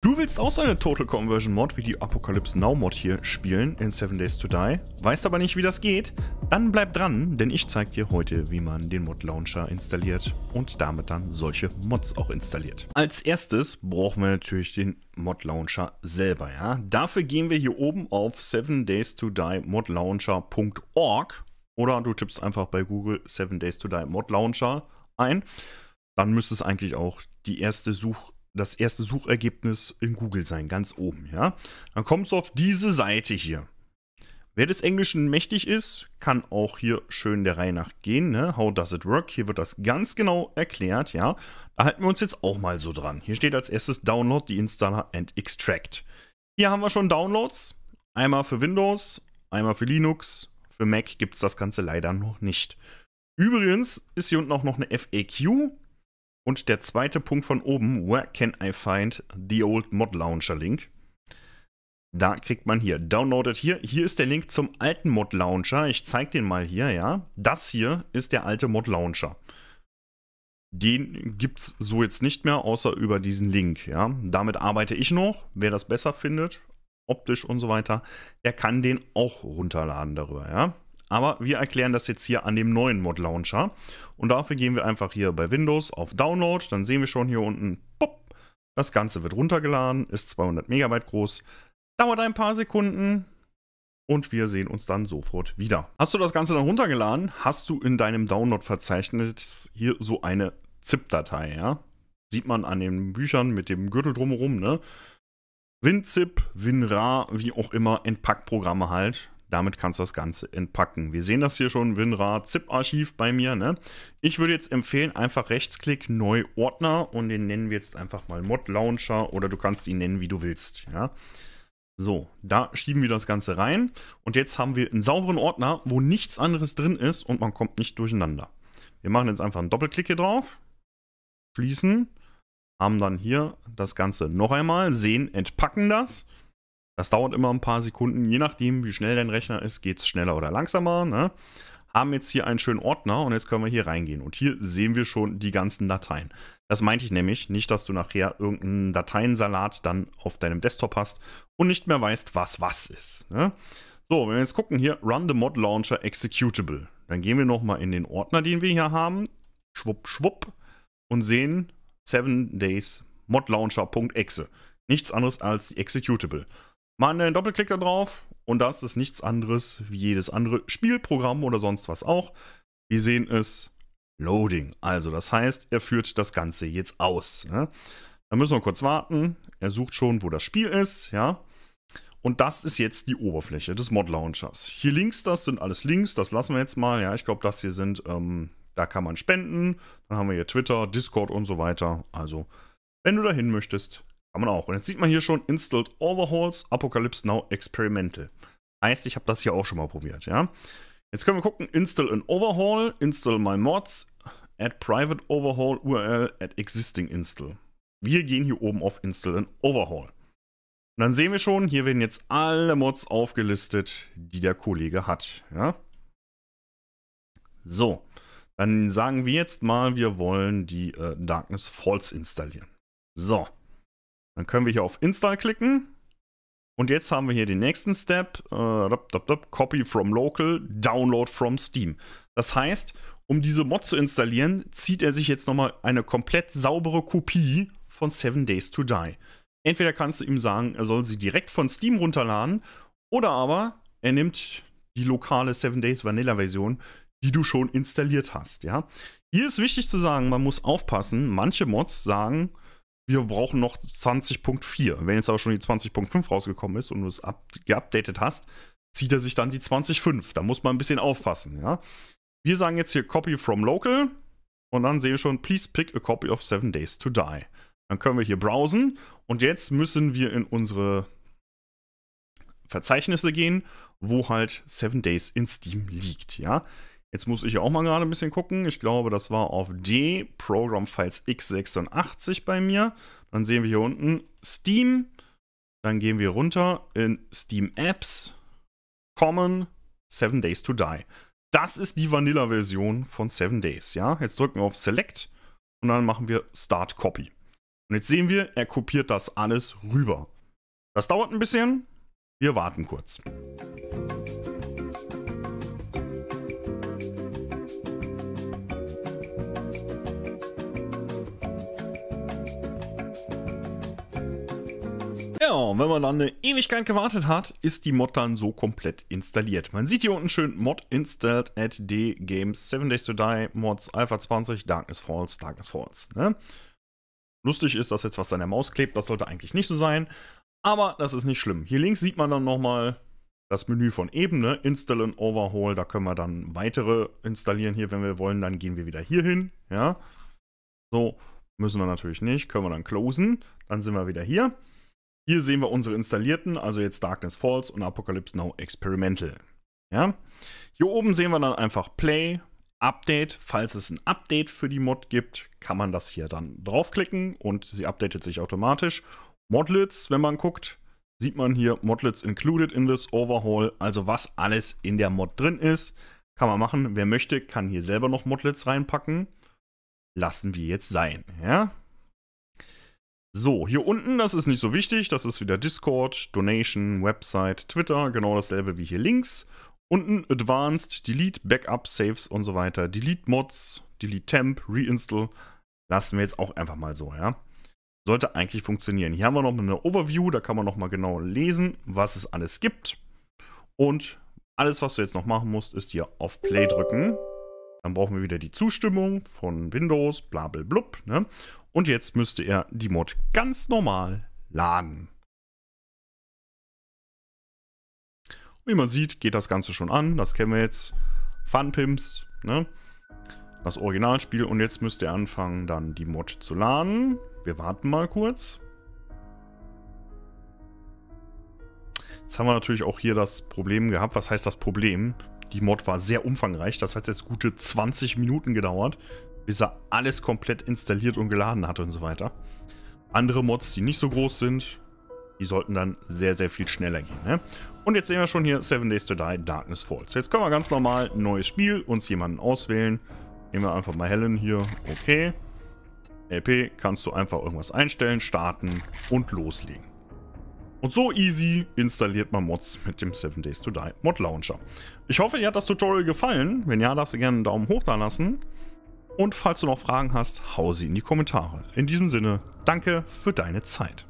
Du willst auch so eine Total Conversion Mod wie die Apocalypse Now Mod hier spielen in 7 Days to Die, weißt aber nicht wie das geht? Dann bleib dran, denn ich zeige dir heute, wie man den Mod Launcher installiert und damit dann solche Mods auch installiert. Als erstes brauchen wir natürlich den Mod Launcher selber, ja? Dafür gehen wir hier oben auf 7 Days to Die Mod modlauncher.org oder du tippst einfach bei Google 7 Days to Die Mod Launcher ein. Dann müsste es eigentlich auch die erste Such das erste Suchergebnis in Google sein, ganz oben, ja. Dann kommst du auf diese Seite hier. Wer des Englischen mächtig ist, kann auch hier schön der Reihe nach gehen. Ne? How does it work? Hier wird das ganz genau erklärt, ja. Da halten wir uns jetzt auch mal so dran. Hier steht als erstes Download, die Installer and Extract. Hier haben wir schon Downloads. Einmal für Windows, einmal für Linux. Für Mac gibt es das Ganze leider noch nicht. Übrigens ist hier unten auch noch eine FAQ. Und der zweite Punkt von oben, where can I find the old Mod Launcher Link? Da kriegt man hier, downloadet hier, hier ist der Link zum alten Mod Launcher. Ich zeige den mal hier, ja. Das hier ist der alte Mod Launcher. Den gibt es so jetzt nicht mehr, außer über diesen Link, ja. Damit arbeite ich noch. Wer das besser findet, optisch und so weiter, der kann den auch runterladen darüber, ja. Aber wir erklären das jetzt hier an dem neuen Mod Launcher. Und dafür gehen wir einfach hier bei Windows auf Download. Dann sehen wir schon hier unten, pop, das Ganze wird runtergeladen, ist 200 Megabyte groß, dauert ein paar Sekunden und wir sehen uns dann sofort wieder. Hast du das Ganze dann runtergeladen, hast du in deinem Download-Verzeichnis hier so eine ZIP-Datei, ja? Sieht man an den Büchern mit dem Gürtel drumherum, ne? WinZip, WinRAR, wie auch immer, Entpackprogramme halt. Damit kannst du das Ganze entpacken. Wir sehen das hier schon, WinRAR-ZIP-Archiv bei mir. Ne? Ich würde jetzt empfehlen, einfach Rechtsklick, neu Ordner und den nennen wir jetzt einfach mal Mod Launcher oder du kannst ihn nennen, wie du willst. Ja? So, da schieben wir das Ganze rein und jetzt haben wir einen sauberen Ordner, wo nichts anderes drin ist und man kommt nicht durcheinander. Wir machen jetzt einfach einen Doppelklick hier drauf, schließen, haben dann hier das Ganze noch einmal, sehen, entpacken das das dauert immer ein paar Sekunden. Je nachdem, wie schnell dein Rechner ist, geht es schneller oder langsamer. Ne? Haben jetzt hier einen schönen Ordner und jetzt können wir hier reingehen. Und hier sehen wir schon die ganzen Dateien. Das meinte ich nämlich. Nicht, dass du nachher irgendeinen Dateiensalat dann auf deinem Desktop hast und nicht mehr weißt, was was ist. Ne? So, wenn wir jetzt gucken hier, Run the Mod Launcher Executable. Dann gehen wir nochmal in den Ordner, den wir hier haben. Schwupp, schwupp. Und sehen 7 Days Mod Launcher.exe. Nichts anderes als die Executable. Machen einen Doppelklick da drauf und das ist nichts anderes wie jedes andere Spielprogramm oder sonst was auch. Wir sehen es Loading. Also das heißt, er führt das Ganze jetzt aus. Ne? Da müssen wir kurz warten. Er sucht schon, wo das Spiel ist. Ja, und das ist jetzt die Oberfläche des Mod-Launchers. Hier links das sind alles Links, das lassen wir jetzt mal. Ja, ich glaube, das hier sind, ähm, da kann man spenden. Dann haben wir hier Twitter, Discord und so weiter. Also, wenn du dahin möchtest, kann man auch. Und jetzt sieht man hier schon Installed Overhauls, Apocalypse Now Experimental. Heißt, ich habe das hier auch schon mal probiert, ja. Jetzt können wir gucken, install an overhaul, install my mods, add private overhaul URL, add existing install. Wir gehen hier oben auf install an overhaul. Und dann sehen wir schon, hier werden jetzt alle Mods aufgelistet, die der Kollege hat, ja. So, dann sagen wir jetzt mal, wir wollen die äh, Darkness Falls installieren. So. Dann können wir hier auf Install klicken. Und jetzt haben wir hier den nächsten Step, äh, Copy from Local, Download from Steam. Das heißt, um diese Mod zu installieren, zieht er sich jetzt nochmal eine komplett saubere Kopie von 7 Days to Die. Entweder kannst du ihm sagen, er soll sie direkt von Steam runterladen, oder aber er nimmt die lokale 7 Days Vanilla Version, die du schon installiert hast. Ja? Hier ist wichtig zu sagen, man muss aufpassen, manche Mods sagen, wir brauchen noch 20.4. Wenn jetzt aber schon die 20.5 rausgekommen ist und du es up, geupdatet hast, zieht er sich dann die 20.5. Da muss man ein bisschen aufpassen, ja. Wir sagen jetzt hier Copy from Local und dann sehen wir schon, please pick a copy of 7 Days to Die. Dann können wir hier browsen und jetzt müssen wir in unsere Verzeichnisse gehen, wo halt 7 Days in Steam liegt, ja. Jetzt muss ich auch mal gerade ein bisschen gucken. Ich glaube, das war auf D, Program Files x86 bei mir. Dann sehen wir hier unten Steam. Dann gehen wir runter in Steam Apps, Common, 7 Days to Die. Das ist die Vanilla-Version von 7 Days. Ja? Jetzt drücken wir auf Select und dann machen wir Start Copy. Und jetzt sehen wir, er kopiert das alles rüber. Das dauert ein bisschen. Wir warten kurz. Ja, und wenn man dann eine Ewigkeit gewartet hat, ist die Mod dann so komplett installiert. Man sieht hier unten schön Mod installed at D Games 7 Days to Die Mods Alpha 20 Darkness Falls Darkness Falls. Ne? Lustig ist, dass jetzt was an der Maus klebt, das sollte eigentlich nicht so sein, aber das ist nicht schlimm. Hier links sieht man dann nochmal das Menü von Ebene, Install and Overhaul, da können wir dann weitere installieren hier, wenn wir wollen, dann gehen wir wieder hier hin, ja. So, müssen wir natürlich nicht, können wir dann closen, dann sind wir wieder hier. Hier sehen wir unsere installierten, also jetzt Darkness Falls und Apocalypse Now Experimental. Ja? Hier oben sehen wir dann einfach Play, Update. Falls es ein Update für die Mod gibt, kann man das hier dann draufklicken und sie updatet sich automatisch. Modlets, wenn man guckt, sieht man hier Modlets included in this overhaul, also was alles in der Mod drin ist. Kann man machen. Wer möchte, kann hier selber noch Modlets reinpacken. Lassen wir jetzt sein. Ja? So, hier unten, das ist nicht so wichtig, das ist wieder Discord, Donation, Website, Twitter, genau dasselbe wie hier links. Unten Advanced, Delete, Backup, Saves und so weiter, Delete Mods, Delete Temp, Reinstall, lassen wir jetzt auch einfach mal so, ja. Sollte eigentlich funktionieren. Hier haben wir noch eine Overview, da kann man nochmal genau lesen, was es alles gibt. Und alles, was du jetzt noch machen musst, ist hier auf Play drücken. Dann brauchen wir wieder die Zustimmung von Windows, blablablub. Ne? Und jetzt müsste er die Mod ganz normal laden. Wie man sieht, geht das Ganze schon an. Das kennen wir jetzt. Funpimps, ne? Das Originalspiel. Und jetzt müsste er anfangen, dann die Mod zu laden. Wir warten mal kurz. Jetzt haben wir natürlich auch hier das Problem gehabt. Was heißt das Problem? Die Mod war sehr umfangreich. Das hat jetzt gute 20 Minuten gedauert, bis er alles komplett installiert und geladen hat und so weiter. Andere Mods, die nicht so groß sind, die sollten dann sehr, sehr viel schneller gehen. Ne? Und jetzt sehen wir schon hier Seven Days to Die Darkness Falls. Jetzt können wir ganz normal ein neues Spiel, uns jemanden auswählen. Nehmen wir einfach mal Helen hier. Okay. LP kannst du einfach irgendwas einstellen, starten und loslegen. Und so easy installiert man Mods mit dem 7 Days to Die Mod Launcher. Ich hoffe, dir hat das Tutorial gefallen. Wenn ja, darfst du gerne einen Daumen hoch da lassen. Und falls du noch Fragen hast, hau sie in die Kommentare. In diesem Sinne, danke für deine Zeit.